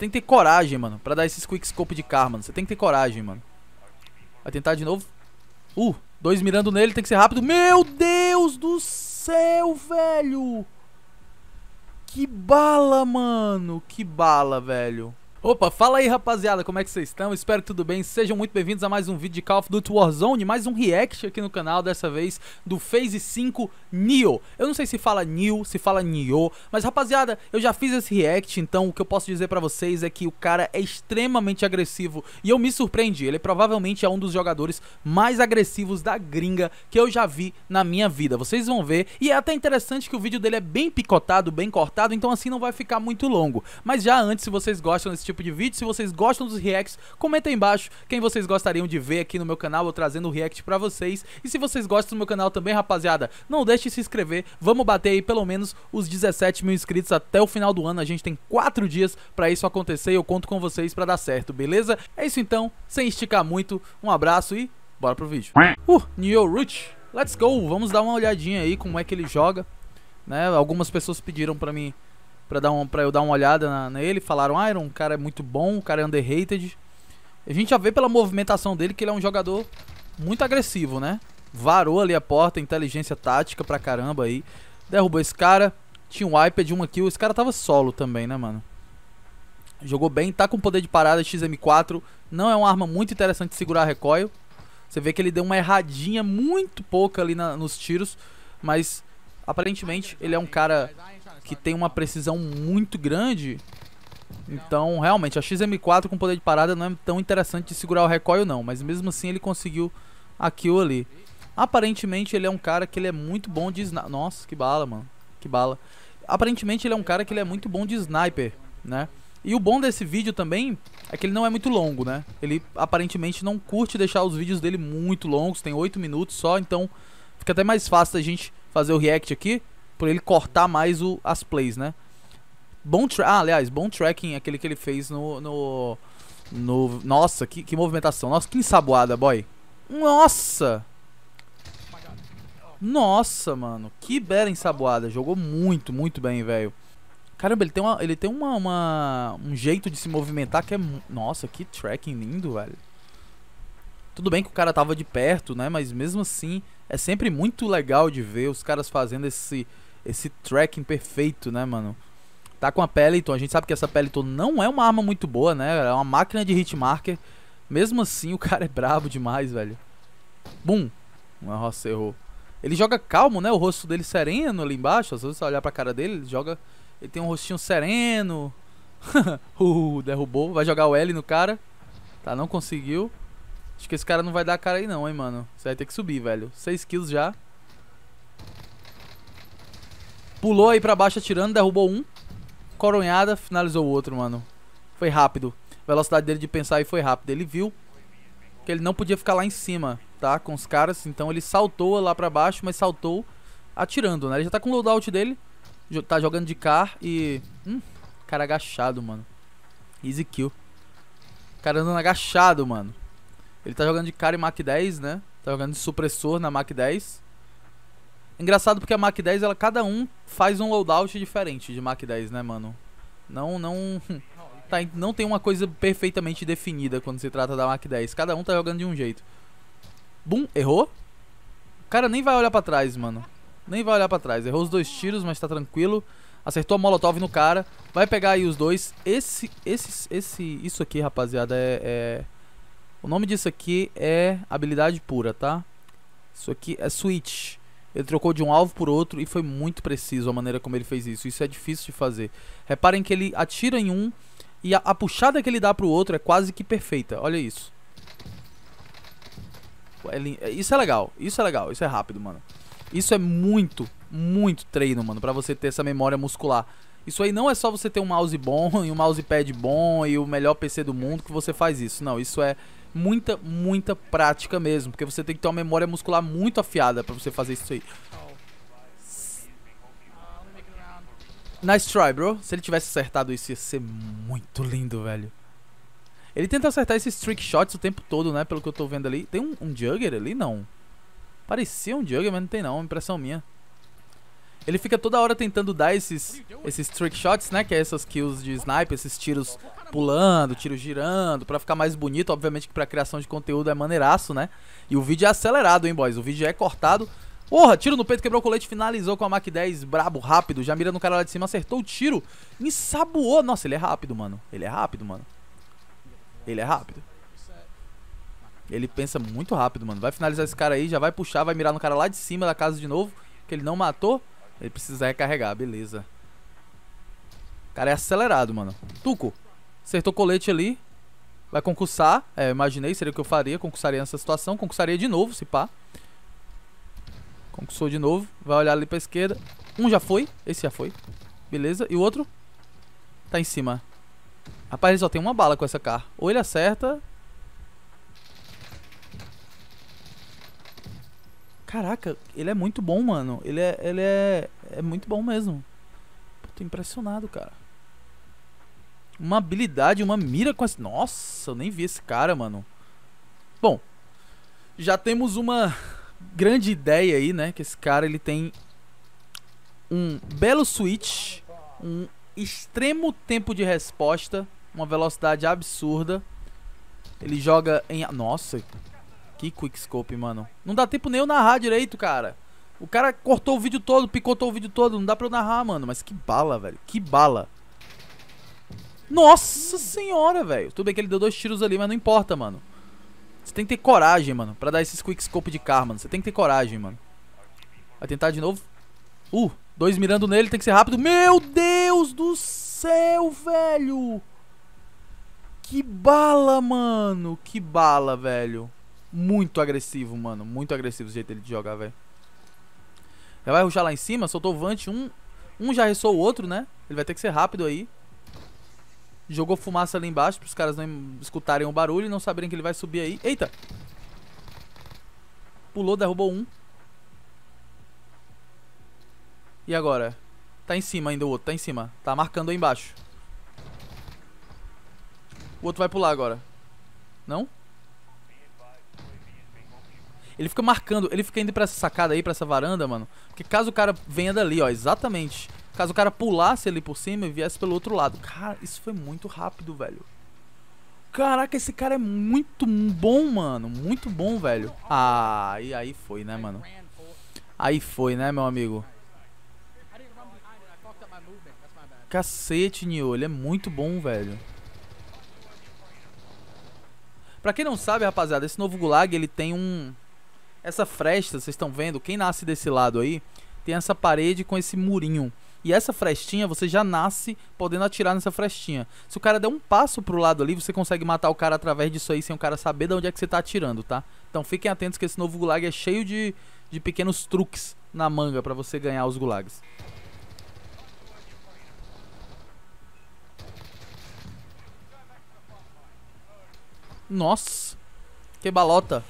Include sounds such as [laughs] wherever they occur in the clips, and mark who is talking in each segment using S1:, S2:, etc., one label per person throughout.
S1: tem que ter coragem, mano, pra dar esses quick scope de carro, mano. Você tem que ter coragem, mano. Vai tentar de novo. Uh, dois mirando nele, tem que ser rápido. Meu Deus do céu, velho. Que bala, mano. Que bala, velho. Opa, fala aí rapaziada, como é que vocês estão? Espero que tudo bem, sejam muito bem-vindos a mais um vídeo de Call of Duty Warzone Mais um react aqui no canal, dessa vez do Phase 5 Neo Eu não sei se fala Neo, se fala Neo Mas rapaziada, eu já fiz esse react, então o que eu posso dizer pra vocês é que o cara é extremamente agressivo E eu me surpreendi, ele provavelmente é um dos jogadores mais agressivos da gringa que eu já vi na minha vida Vocês vão ver, e é até interessante que o vídeo dele é bem picotado, bem cortado Então assim não vai ficar muito longo Mas já antes, se vocês gostam desse tipo de vídeo. Se vocês gostam dos reacts, comenta aí embaixo quem vocês gostariam de ver aqui no meu canal, eu trazendo o react pra vocês. E se vocês gostam do meu canal também, rapaziada, não deixe de se inscrever. Vamos bater aí pelo menos os 17 mil inscritos até o final do ano. A gente tem 4 dias pra isso acontecer e eu conto com vocês pra dar certo, beleza? É isso então, sem esticar muito, um abraço e bora pro vídeo. Uh, Neo Root, let's go! Vamos dar uma olhadinha aí como é que ele joga. Né? Algumas pessoas pediram pra mim para dar um, para eu dar uma olhada na, nele, falaram: "Ah, era um cara é muito bom, o cara é underrated". A gente já vê pela movimentação dele que ele é um jogador muito agressivo, né? Varou ali a porta, inteligência tática pra caramba aí. Derrubou esse cara. Tinha um iPad, uma kill. Esse cara tava solo também, né, mano? Jogou bem, tá com poder de parada XM4. Não é uma arma muito interessante de segurar recoil. Você vê que ele deu uma erradinha muito pouca ali na, nos tiros. Mas, aparentemente, ele é um cara que tem uma precisão muito grande. Então, realmente, a XM4 com poder de parada não é tão interessante de segurar o recoil não, mas mesmo assim ele conseguiu a kill ali. Aparentemente ele é um cara que ele é muito bom de sniper. Nossa, que bala, mano. Que bala. Aparentemente ele é um cara que ele é muito bom de sniper, né? E o bom desse vídeo também é que ele não é muito longo, né? Ele aparentemente não curte deixar os vídeos dele muito longos, tem 8 minutos só, então fica até mais fácil a gente fazer o react aqui por ele cortar mais o, as plays, né? Bom ah, aliás, bom tracking é aquele que ele fez no. no, no nossa, que, que movimentação. Nossa, que ensaboada, boy. Nossa! Nossa, mano. Que bela ensaboada. Jogou muito, muito bem, velho. Caramba, ele tem, uma, ele tem uma, uma, um jeito de se movimentar que é... Nossa, que tracking lindo, velho. Tudo bem que o cara tava de perto, né? Mas mesmo assim, é sempre muito legal de ver os caras fazendo esse, esse tracking perfeito, né, mano? Tá com a Peliton, a gente sabe que essa Peliton não é uma arma muito boa, né? É uma máquina de hitmarker. Mesmo assim, [laughs] o cara é brabo demais, velho. Bum! Uma roça errou. Ele joga calmo, né? O rosto dele sereno ali embaixo. vezes você olhar pra cara dele, ele joga... Ele tem um rostinho sereno. [laughs] uh, derrubou. Vai jogar o L no cara. Tá, não conseguiu. Acho que esse cara não vai dar a cara aí não, hein, mano. Você vai ter que subir, velho. 6 kills já. Pulou aí pra baixo atirando, derrubou um. Coronhada, finalizou o outro, mano. Foi rápido. A velocidade dele de pensar aí foi rápida. Ele viu que ele não podia ficar lá em cima, tá? Com os caras. Então ele saltou lá pra baixo, mas saltou atirando, né? Ele já tá com o loadout dele. Tá jogando de car e... Hum, cara agachado, mano. Easy kill. Cara andando agachado, mano. Ele tá jogando de cara em Mach 10, né? Tá jogando de supressor na Mach 10. Engraçado porque a Mac 10, ela, cada um faz um loadout diferente de Mac 10, né, mano? Não, não... [laughs] Tá, não tem uma coisa perfeitamente definida quando se trata da Mac 10. Cada um tá jogando de um jeito. Bum, errou. O cara nem vai olhar pra trás, mano. Nem vai olhar pra trás. Errou os dois tiros, mas tá tranquilo. Acertou a molotov no cara. Vai pegar aí os dois. Esse, esse, esse, isso aqui, rapaziada, é... é... O nome disso aqui é habilidade pura, tá? Isso aqui é switch. Ele trocou de um alvo por outro e foi muito preciso a maneira como ele fez isso. Isso é difícil de fazer. Reparem que ele atira em um e a, a puxada que ele dá pro outro é quase que perfeita. Olha isso. É, isso é legal. Isso é legal. Isso é rápido, mano. Isso é muito, muito treino, mano, pra você ter essa memória muscular. Isso aí não é só você ter um mouse bom [laughs] e um mousepad bom e o melhor PC do mundo que você faz isso. Não, isso é muita, muita prática mesmo. Porque você tem que ter uma memória muscular muito afiada pra você fazer isso aí. Nice try, bro. Se ele tivesse acertado isso, ia ser muito lindo, velho. Ele tenta acertar esses trick shots o tempo todo, né? Pelo que eu tô vendo ali. Tem um, um Jugger ali? Não. Parecia um Jugger, mas não tem não. É impressão minha. Ele fica toda hora tentando dar esses, esses trick shots, né? Que é essas kills de sniper, esses tiros pulando, tiros girando, para ficar mais bonito. Obviamente que pra criação de conteúdo é maneiraço, né? E o vídeo é acelerado, hein, boys? O vídeo é cortado. Porra, tiro no peito, quebrou o colete, finalizou com a Mac 10, brabo, rápido. Já mira no cara lá de cima, acertou o tiro, ensaboou. Nossa, ele é rápido, mano. Ele é rápido, mano. Ele é rápido. Ele pensa muito rápido, mano. Vai finalizar esse cara aí, já vai puxar, vai mirar no cara lá de cima da casa de novo, que ele não matou. Ele precisa recarregar, beleza. O cara é acelerado, mano. Tuco, acertou o colete ali. Vai concursar. É, imaginei, seria o que eu faria. Concursaria nessa situação. Concursaria de novo, se pá. Concursou de novo. Vai olhar ali pra esquerda. Um já foi. Esse já foi. Beleza. E o outro? Tá em cima. Rapaz, ele só tem uma bala com essa cara Ou ele acerta, Caraca, ele é muito bom, mano. Ele é, ele é, é muito bom mesmo. Pô, tô impressionado, cara. Uma habilidade, uma mira com esse... Nossa, eu nem vi esse cara, mano. Bom, já temos uma grande ideia aí, né? Que esse cara, ele tem um belo switch, um extremo tempo de resposta, uma velocidade absurda. Ele joga em... Nossa, que quickscope, mano. Não dá tempo nem eu narrar direito, cara. O cara cortou o vídeo todo, picotou o vídeo todo. Não dá pra eu narrar, mano. Mas que bala, velho. Que bala. Nossa senhora, velho. Tudo bem que ele deu dois tiros ali, mas não importa, mano. Você tem que ter coragem, mano. Pra dar esses quickscope de carro, mano. Você tem que ter coragem, mano. Vai tentar de novo. Uh, dois mirando nele, tem que ser rápido. Meu Deus do céu, velho. Que bala, mano. Que bala, velho muito agressivo, mano. Muito agressivo o jeito dele de jogar, velho. Já vai ruxar lá em cima, soltou o Vant. Um, um já ressou o outro, né? Ele vai ter que ser rápido aí. Jogou fumaça ali embaixo para os caras não escutarem o barulho e não saberem que ele vai subir aí. Eita! Pulou, derrubou um. E agora? Tá em cima ainda o outro, tá em cima. Tá marcando aí embaixo. O outro vai pular agora. Não? Ele fica marcando, ele fica indo pra essa sacada aí, pra essa varanda, mano. Porque caso o cara venha dali, ó, exatamente. Caso o cara pulasse ali por cima e viesse pelo outro lado. Cara, isso foi muito rápido, velho. Caraca, esse cara é muito bom, mano. Muito bom, velho. Ah, e aí foi, né, mano? Aí foi, né, meu amigo? Cacete, Nioh. Ele é muito bom, velho. Pra quem não sabe, rapaziada, esse novo Gulag, ele tem um... Essa fresta, vocês estão vendo, quem nasce desse lado aí, tem essa parede com esse murinho. E essa frestinha, você já nasce podendo atirar nessa frestinha. Se o cara der um passo pro lado ali, você consegue matar o cara através disso aí, sem o cara saber de onde é que você tá atirando, tá? Então fiquem atentos que esse novo gulag é cheio de, de pequenos truques na manga para você ganhar os gulags. Nossa, que balota.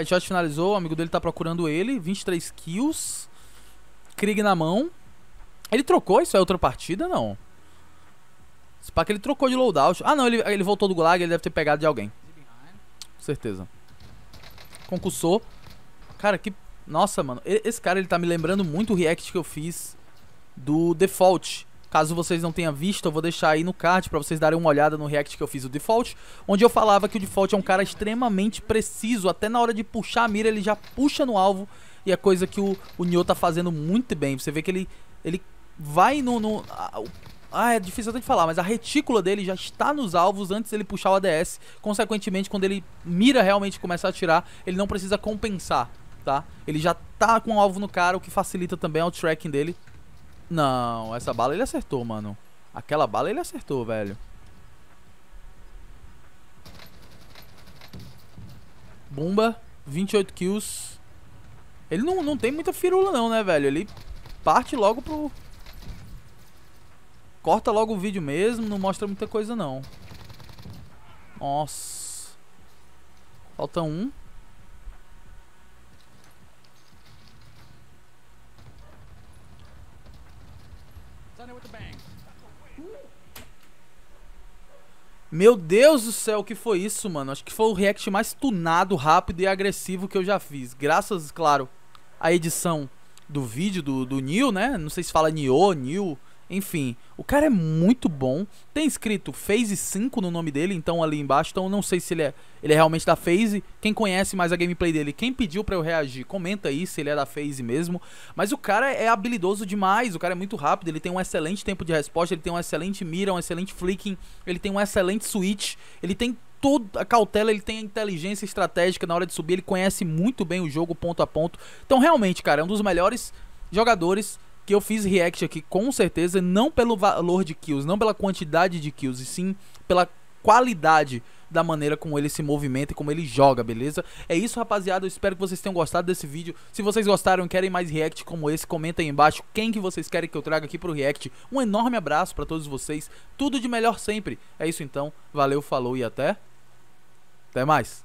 S1: Headshot finalizou, o amigo dele tá procurando ele. 23 kills. Krieg na mão. Ele trocou? Isso é outra partida? Não. Se pá que ele trocou de loadout. Ah, não, ele, ele voltou do gulag, ele deve ter pegado de alguém. Com certeza. Concursou. Cara, que... Nossa, mano. Esse cara, ele tá me lembrando muito o react que eu fiz do Default. Caso vocês não tenham visto, eu vou deixar aí no card para vocês darem uma olhada no react que eu fiz o default, onde eu falava que o default é um cara extremamente preciso, até na hora de puxar a mira ele já puxa no alvo, e é coisa que o, o tá fazendo muito bem. Você vê que ele, ele vai no, no a, ah, é difícil até de falar, mas a retícula dele já está nos alvos antes dele puxar o ADS. Consequentemente, quando ele mira realmente e começa a atirar, ele não precisa compensar, tá? Ele já tá com o alvo no cara, o que facilita também é o tracking dele. Não, essa bala ele acertou, mano. Aquela bala ele acertou, velho. Bomba, 28 kills. Ele não, não tem muita firula não, né, velho? Ele parte logo pro... Corta logo o vídeo mesmo, não mostra muita coisa não. Nossa. Falta um. Meu Deus do céu, o que foi isso, mano? Acho que foi o react mais tunado, rápido e agressivo que eu já fiz. Graças, claro, à edição do vídeo do, do Neil, né? Não sei se fala Nio, Neil, enfim, o cara é muito bom. Tem escrito Phase 5 no nome dele, então ali embaixo. Então não sei se ele é, ele é realmente da Phase. Quem conhece mais a gameplay dele, quem pediu para eu reagir, comenta aí se ele é da Phase mesmo. Mas o cara é habilidoso demais, o cara é muito rápido, ele tem um excelente tempo de resposta, ele tem um excelente mira, um excelente flicking, ele tem um excelente switch, ele tem toda a cautela, ele tem a inteligência estratégica na hora de subir, ele conhece muito bem o jogo ponto a ponto. Então realmente, cara, é um dos melhores jogadores que eu fiz react aqui com certeza não pelo valor de kills, não pela quantidade de kills, e sim pela qualidade da maneira como ele se movimenta e como ele joga, beleza? É isso, rapaziada. Eu espero que vocês tenham gostado desse vídeo. Se vocês gostaram e querem mais react como esse, comenta aí embaixo quem que vocês querem que eu traga aqui pro react. Um enorme abraço para todos vocês. Tudo de melhor sempre. É isso então. Valeu, falou e até... Até mais.